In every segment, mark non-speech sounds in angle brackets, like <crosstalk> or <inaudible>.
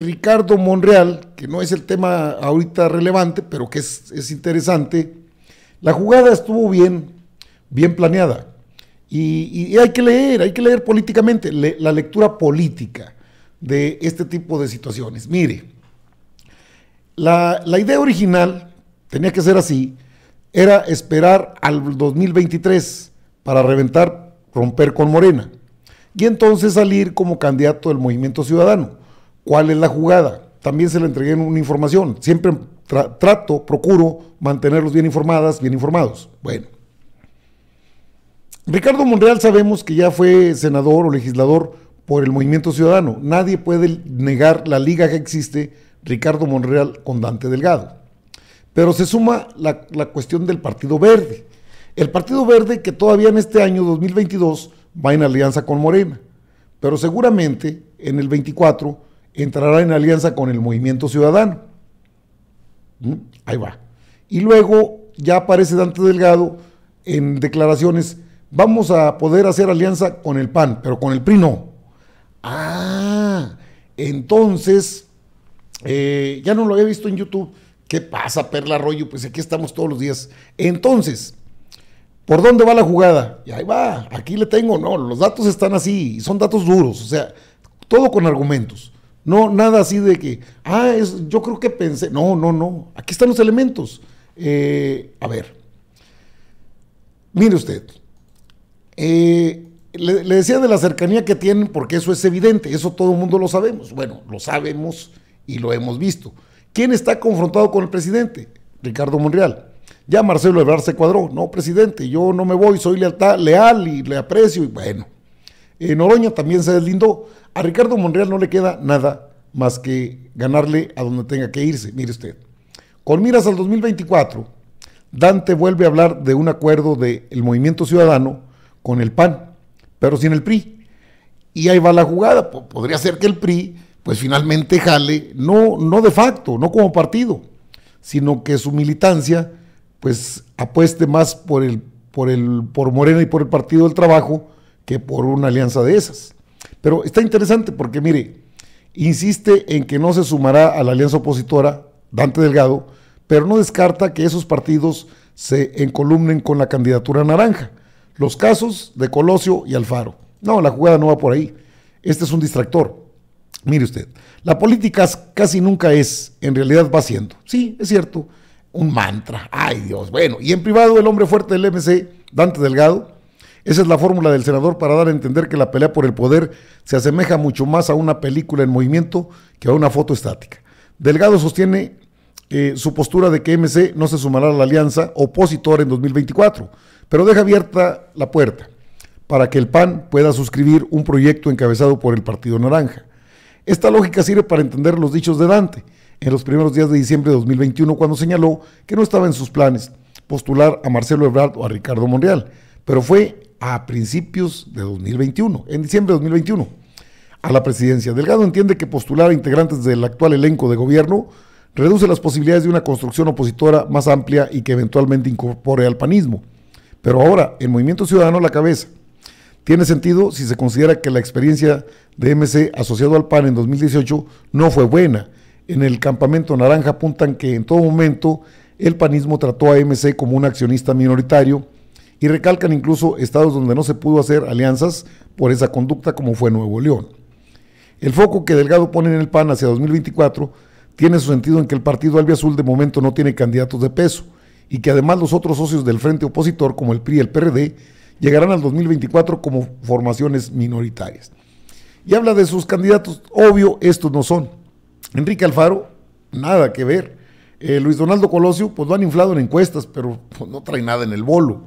Ricardo Monreal, que no es el tema ahorita relevante, pero que es, interesante, la jugada estuvo bien, bien planeada. Y, hay que leer, hay que leer políticamente, la lectura política de este tipo de situaciones. Mire, la, la idea original tenía que ser así, era esperar al 2023 para reventar, romper con Morena y entonces salir como candidato del movimiento ciudadano cuál es la jugada. También se le entregué una información. Siempre trato, procuro mantenerlos bien informadas, bien informados. Bueno. Ricardo Monreal sabemos que ya fue senador o legislador por el Movimiento Ciudadano. Nadie puede negar la liga que existe Ricardo Monreal con Dante Delgado. Pero se suma la, la cuestión del Partido Verde. El Partido Verde que todavía en este año 2022 va en alianza con Morena, pero seguramente en el 24 entrará en alianza con el movimiento ciudadano. ¿Mm? Ahí va. Y luego ya aparece Dante Delgado en declaraciones, vamos a poder hacer alianza con el PAN, pero con el PRI no. Ah, entonces, eh, ya no lo había visto en YouTube. ¿Qué pasa, Perla Arroyo? Pues aquí estamos todos los días. Entonces, ¿por dónde va la jugada? Y ahí va, aquí le tengo, no, los datos están así, son datos duros, o sea, todo con argumentos. No, nada así de que, ah, yo creo que pensé. No, no, no. Aquí están los elementos. Eh, a ver. Mire usted. Eh, le, decía de la cercanía que tienen, porque eso es evidente, eso todo el mundo lo sabemos. Bueno, lo sabemos y lo hemos visto. ¿Quién está confrontado con el presidente? Ricardo Monreal. Ya Marcelo Ebrard se cuadró. No, presidente, yo no me voy, soy lealtad, leal y le aprecio. Y bueno, en Oroña también se deslindó. A Ricardo Monreal no le queda nada más que ganarle a donde tenga que irse. Mire usted. Con miras al 2024, Dante vuelve a hablar de un acuerdo del movimiento ciudadano con el PAN, pero sin el PRI. Y ahí va la jugada. Podría ser que el PRI, pues finalmente jale, no, no de facto, no como partido, sino que su militancia, pues apueste más por, el, por, el, por Morena y por el Partido del Trabajo que por una alianza de esas. Pero está interesante porque, mire, insiste en que no se sumará a la alianza opositora Dante Delgado, pero no descarta que esos partidos se encolumnen con la candidatura naranja. Los casos de Colosio y Alfaro. No, la jugada no va por ahí. Este es un distractor. Mire usted, la política casi nunca es, en realidad va siendo. Sí, es cierto, un mantra. Ay Dios, bueno, y en privado el hombre fuerte del MC, Dante Delgado, esa es la fórmula del senador para dar a entender que la pelea por el poder se asemeja mucho más a una película en movimiento que a una foto estática. Delgado sostiene eh, su postura de que MC no se sumará a la alianza opositora en 2024, pero deja abierta la puerta para que el PAN pueda suscribir un proyecto encabezado por el Partido Naranja. Esta lógica sirve para entender los dichos de Dante en los primeros días de diciembre de 2021 cuando señaló que no estaba en sus planes postular a Marcelo Ebrard o a Ricardo Monreal, pero fue a principios de 2021, en diciembre de 2021, a la presidencia. Delgado entiende que postular a integrantes del actual elenco de gobierno reduce las posibilidades de una construcción opositora más amplia y que eventualmente incorpore al panismo. Pero ahora, el Movimiento Ciudadano la cabeza. Tiene sentido si se considera que la experiencia de MC asociado al PAN en 2018 no fue buena. En el campamento naranja apuntan que en todo momento el panismo trató a MC como un accionista minoritario y recalcan incluso estados donde no se pudo hacer alianzas por esa conducta como fue Nuevo León. El foco que Delgado pone en el PAN hacia 2024 tiene su sentido en que el partido azul de momento no tiene candidatos de peso y que además los otros socios del frente opositor como el PRI y el PRD llegarán al 2024 como formaciones minoritarias. Y habla de sus candidatos, obvio, estos no son. Enrique Alfaro, nada que ver. Eh, Luis Donaldo Colosio, pues lo han inflado en encuestas, pero pues, no trae nada en el bolo.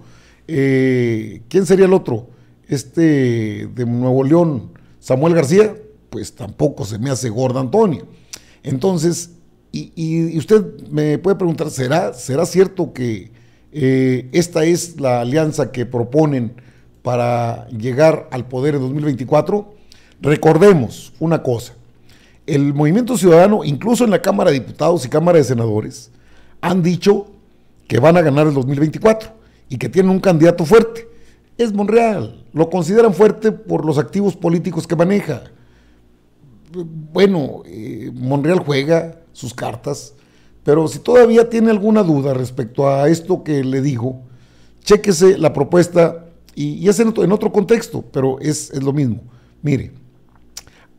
Eh, ¿Quién sería el otro? Este de Nuevo León, Samuel García, pues tampoco se me hace gorda Antonio. Entonces, y, usted me puede preguntar, ¿será, será cierto que eh, esta es la alianza que proponen para llegar al poder en 2024? Recordemos una cosa, el movimiento ciudadano, incluso en la Cámara de Diputados y Cámara de Senadores, han dicho que van a ganar el 2024 y que tiene un candidato fuerte. Es Monreal, lo consideran fuerte por los activos políticos que maneja. Bueno, eh, Monreal juega sus cartas, pero si todavía tiene alguna duda respecto a esto que le digo, chéquese la propuesta y, y es en otro, en otro, contexto, pero es, lo mismo. Mire,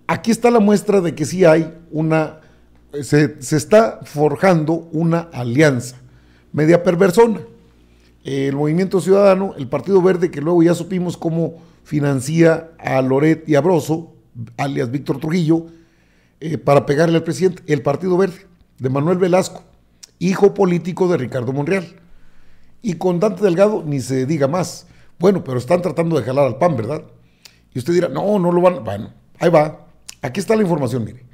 aquí está la muestra de que sí hay una, se, se, está forjando una alianza media perversona, eh, el Movimiento Ciudadano, el Partido Verde, que luego ya supimos cómo financia a Loret y a Broso, alias Víctor Trujillo, eh, para pegarle al presidente, el Partido Verde, de Manuel Velasco, hijo político de Ricardo Monreal. Y con Dante Delgado ni se diga más. Bueno, pero están tratando de jalar al PAN, ¿verdad? Y usted dirá, no, no lo van. Bueno, ahí va. Aquí está la información, mire.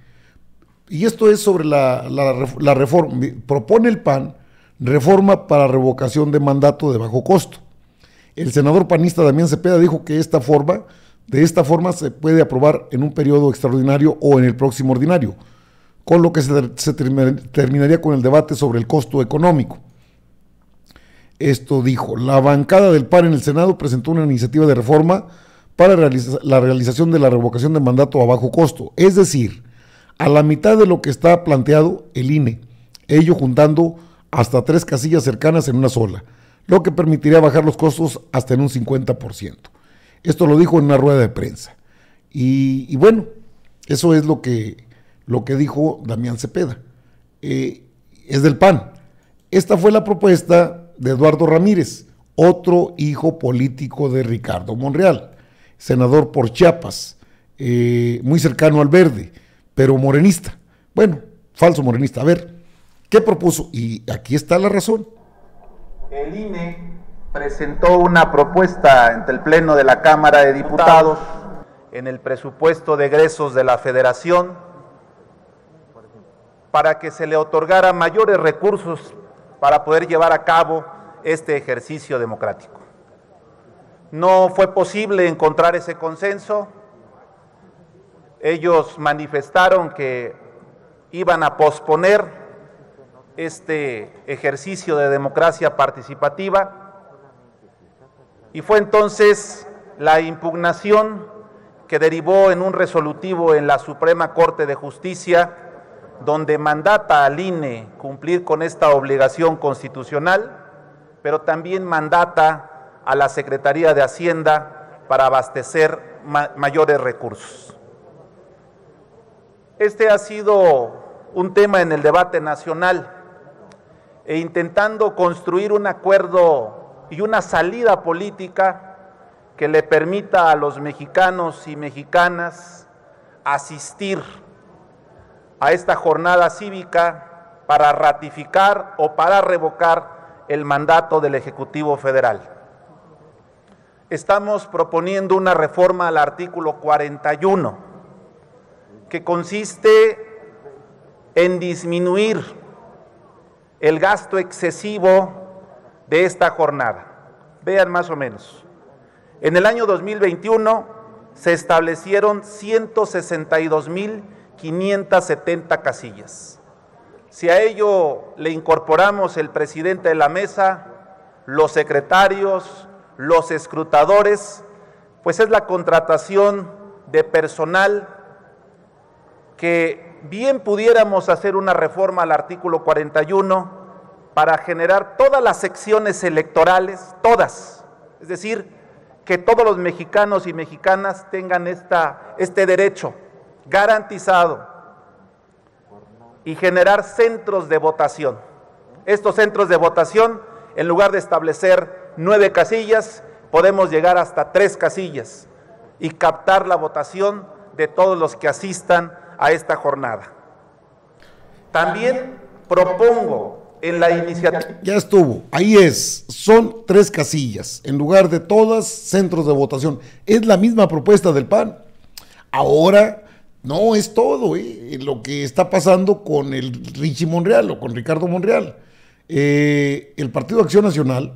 Y esto es sobre la reforma. Propone el PAN Reforma para revocación de mandato de bajo costo. El senador panista Damián Cepeda dijo que esta forma, de esta forma se puede aprobar en un periodo extraordinario o en el próximo ordinario, con lo que se, terminaría con el debate sobre el costo económico. Esto dijo, la bancada del PAN en el Senado presentó una iniciativa de reforma para la realización de la revocación de mandato a bajo costo, es decir, a la mitad de lo que está planteado el INE, ello juntando hasta tres casillas cercanas en una sola, lo que permitiría bajar los costos hasta en un 50%. Esto lo dijo en una rueda de prensa. Y, bueno, eso es lo que, lo que dijo Damián Cepeda. Eh, es del PAN. Esta fue la propuesta de Eduardo Ramírez, otro hijo político de Ricardo Monreal, senador por Chiapas, eh, muy cercano al verde, pero morenista. Bueno, falso morenista. A ver, ¿Qué propuso? Y aquí está la razón. El INE presentó una propuesta ante el Pleno de la Cámara de Diputados en el presupuesto de egresos de la Federación para que se le otorgara mayores recursos para poder llevar a cabo este ejercicio democrático. No fue posible encontrar ese consenso. Ellos manifestaron que iban a posponer este ejercicio de democracia participativa y fue entonces la impugnación que derivó en un resolutivo en la Suprema Corte de Justicia donde mandata al INE cumplir con esta obligación constitucional, pero también mandata a la Secretaría de Hacienda para abastecer mayores recursos. Este ha sido un tema en el debate nacional e intentando construir un acuerdo y una salida política que le permita a los mexicanos y mexicanas asistir a esta jornada cívica para ratificar o para revocar el mandato del Ejecutivo Federal. Estamos proponiendo una reforma al artículo 41 que consiste en disminuir el gasto excesivo de esta jornada. Vean más o menos. En el año 2021 se establecieron 162.570 casillas. Si a ello le incorporamos el presidente de la mesa, los secretarios, los escrutadores, pues es la contratación de personal que bien pudiéramos hacer una reforma al artículo 41 para generar todas las secciones electorales, todas. Es decir, que todos los mexicanos y mexicanas tengan esta, este derecho garantizado y generar centros de votación. Estos centros de votación, en lugar de establecer nueve casillas, podemos llegar hasta tres casillas y captar la votación de todos los que asistan a esta jornada. También propongo en la iniciativa. Ya estuvo, ahí es. Son tres casillas, en lugar de todas, centros de votación. Es la misma propuesta del PAN. Ahora no es todo ¿eh? lo que está pasando con el Richie Monreal o con Ricardo Monreal. Eh, el Partido Acción Nacional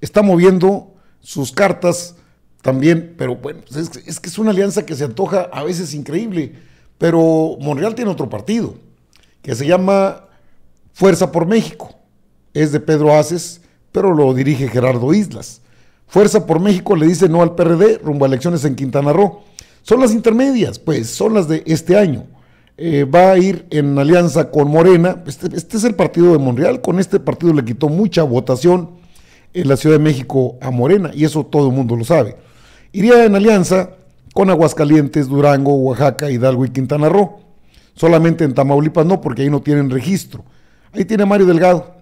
está moviendo sus cartas también, pero bueno, pues es, es que es una alianza que se antoja a veces increíble, pero Monreal tiene otro partido que se llama Fuerza por México es de Pedro Aces, pero lo dirige Gerardo Islas. Fuerza por México le dice no al PRD rumbo a elecciones en Quintana Roo. Son las intermedias, pues, son las de este año. Eh, va a ir en alianza con Morena. Este, este, es el partido de Monreal. Con este partido le quitó mucha votación en la Ciudad de México a Morena, y eso todo el mundo lo sabe. Iría en alianza con Aguascalientes, Durango, Oaxaca, Hidalgo y Quintana Roo. Solamente en Tamaulipas no, porque ahí no tienen registro. Ahí tiene Mario Delgado.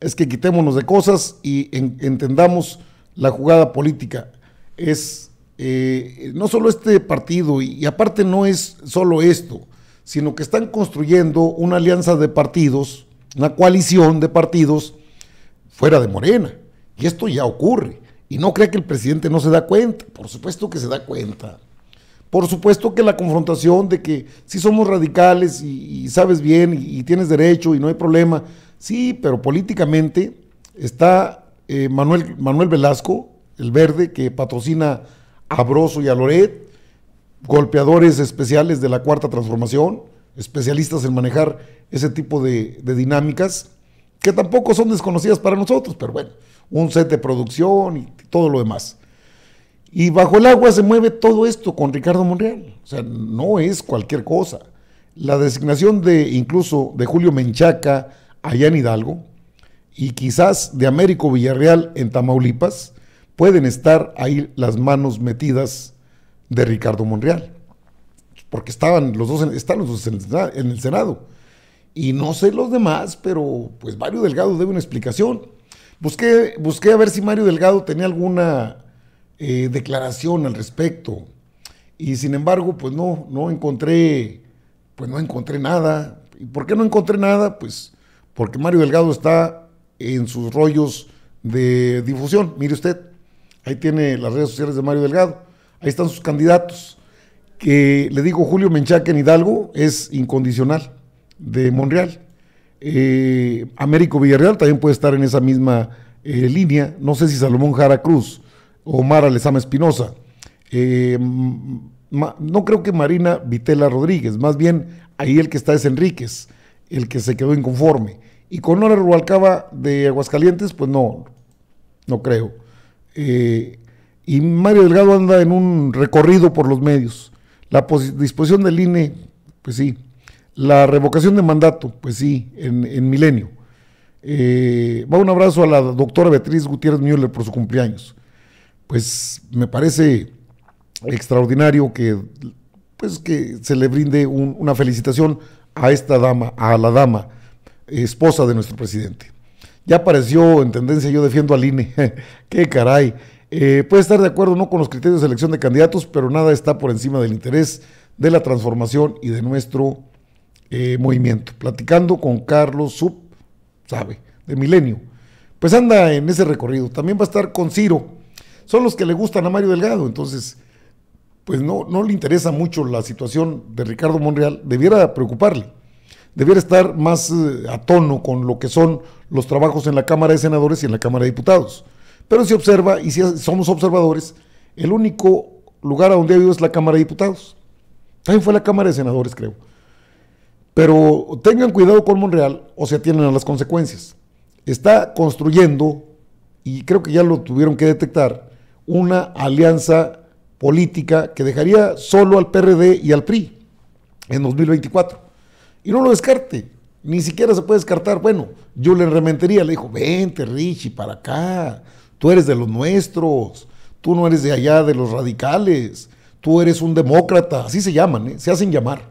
Es que quitémonos de cosas y entendamos la jugada política. Es eh, no solo este partido, y, aparte no es solo esto, sino que están construyendo una alianza de partidos, una coalición de partidos fuera de Morena. Y esto ya ocurre. Y no cree que el presidente no se da cuenta. Por supuesto que se da cuenta. Por supuesto que la confrontación de que si somos radicales y, sabes bien y, tienes derecho y no hay problema, sí, pero políticamente está eh, Manuel, Manuel Velasco, el verde, que patrocina a Broso y a Loret, golpeadores especiales de la Cuarta Transformación, especialistas en manejar ese tipo de dinámicas, que tampoco son desconocidas para nosotros, pero bueno, un set de producción y todo lo demás. Y bajo el agua se mueve todo esto con Ricardo Monreal. O sea, no es cualquier cosa. La designación de incluso de Julio Menchaca allá en Hidalgo y quizás de Américo Villarreal en Tamaulipas pueden estar ahí las manos metidas de Ricardo Monreal. Porque estaban los dos en, están los dos en el Senado. Y no sé los demás, pero pues Mario Delgado debe una explicación. busqué a ver si Mario Delgado tenía alguna eh, declaración al respecto. Y sin embargo, pues no, no encontré, pues no encontré nada. ¿Y por qué no encontré nada? Pues porque Mario Delgado está en sus rollos de difusión. Mire usted, ahí tiene las redes sociales de Mario Delgado, ahí están sus candidatos. Que le digo, Julio Menchaca en Hidalgo es incondicional de Monreal. Eh, Américo Villarreal también puede estar en esa misma eh, línea. No sé si Salomón Jara Cruz Omar Alezama Espinosa. Eh, mm, no creo que Marina Vitela Rodríguez, más bien ahí el que está es Enríquez, el que se quedó inconforme. Y con Nora Rualcaba de Aguascalientes, pues no, no creo. Eh, y Mario Delgado anda en un recorrido por los medios. La disposición del INE, pues sí. La revocación de mandato, pues sí, en, milenio. Eh, va un abrazo a la doctora Beatriz Gutiérrez Müller por su cumpleaños pues me parece extraordinario que, pues, que se le brinde una felicitación a esta dama, a la dama, eh, esposa de nuestro presidente. Ya apareció en tendencia yo defiendo al INE. <laughs> ¡Qué caray! Eh, puede estar de acuerdo no con los criterios de selección de candidatos, pero nada está por encima del interés de la transformación y de nuestro eh, movimiento. Platicando con Carlos Sub, sabe, de Milenio. Pues anda en ese recorrido. También va a estar con Ciro son los que le gustan a Mario Delgado. Entonces, pues no, no le interesa mucho la situación de Ricardo Monreal, debiera preocuparle, debiera estar más eh, a tono con lo que son los trabajos en la Cámara de Senadores y en la Cámara de Diputados. Pero si observa, y si somos observadores, el único lugar a donde ha ido es la Cámara de Diputados. También fue la Cámara de Senadores, creo. Pero tengan cuidado con Monreal o se atienen a las consecuencias. Está construyendo, y creo que ya lo tuvieron que detectar, una alianza política que dejaría solo al PRD y al PRI en 2024. Y no lo descarte, ni siquiera se puede descartar. Bueno, yo le Rementería le dijo, vente Richie para acá, tú eres de los nuestros, tú no eres de allá de los radicales, tú eres un demócrata, así se llaman, ¿eh? se hacen llamar.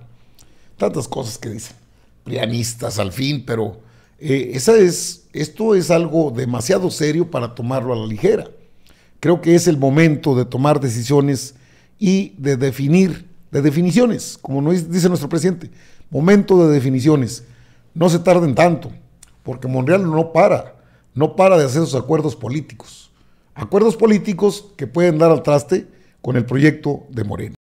Tantas cosas que dicen, prianistas al fin, pero eh, esa es, esto es algo demasiado serio para tomarlo a la ligera creo que es el momento de tomar decisiones y de definir, de definiciones, como nos dice nuestro presidente, momento de definiciones. No se tarden tanto, porque Monreal no para, no para de hacer sus acuerdos políticos. Acuerdos políticos que pueden dar al traste con el proyecto de Moreno.